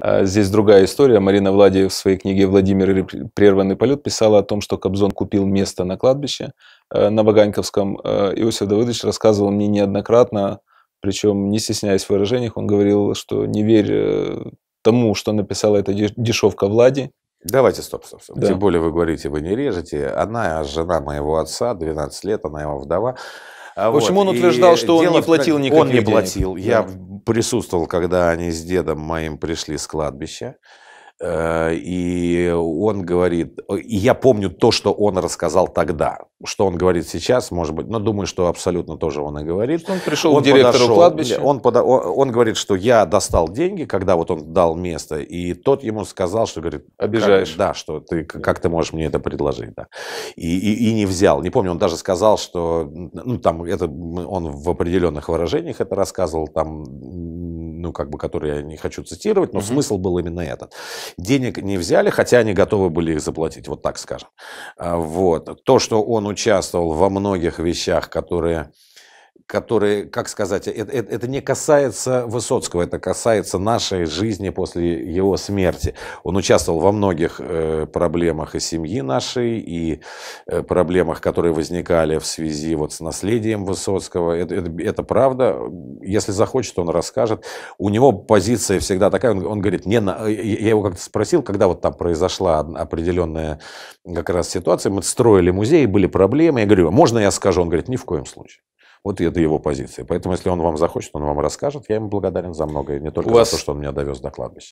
А здесь другая история. Марина Владиев в своей книге «Владимир и прерванный полет» писала о том, что Кобзон купил место на кладбище э, на Ваганьковском. Э, Иосиф Давыдович рассказывал мне неоднократно, причем не стесняясь в выражениях, он говорил, что не верь э, тому, что написала эта дешевка Влади. Давайте, стоп, стоп, стоп. Да. Тем более вы говорите, вы не режете. Она жена моего отца, 12 лет, она его вдова. А в общем, вот. он утверждал, что он не платил никаких Он не платил. Денег. Я присутствовал, когда они с дедом моим пришли с кладбища. Э, и он говорит, э, и я помню то, что он рассказал тогда, что он говорит сейчас, может быть, но думаю, что абсолютно тоже он и говорит. Что он пришел он к директору подошел, кладбища. Он, пода, он говорит, что я достал деньги, когда вот он дал место, и тот ему сказал, что говорит, обижаешь. Как, да, что ты как ты можешь мне это предложить, да. И, и, и не взял. Не помню, он даже сказал, что ну там это он в определенных выражениях это рассказывал, там ну, как бы, которые я не хочу цитировать, но угу. смысл был именно этот. Денег не взяли, хотя они готовы были их заплатить, вот так скажем. А, вот. То, что он участвовал во многих вещах, которые которые, как сказать, это, это, это не касается Высоцкого, это касается нашей жизни после его смерти. Он участвовал во многих э, проблемах и семьи нашей, и э, проблемах, которые возникали в связи вот с наследием Высоцкого. Это, это, это правда. Если захочет, он расскажет. У него позиция всегда такая, он, он говорит, не на... Э, я его как-то спросил, когда вот там произошла определенная как раз ситуация, мы строили музей, были проблемы, я говорю, можно я скажу? Он говорит, ни в коем случае. Вот это его позиция. Поэтому, если он вам захочет, он вам расскажет. Я ему благодарен за многое, не только у за то, что он меня довез до кладбища.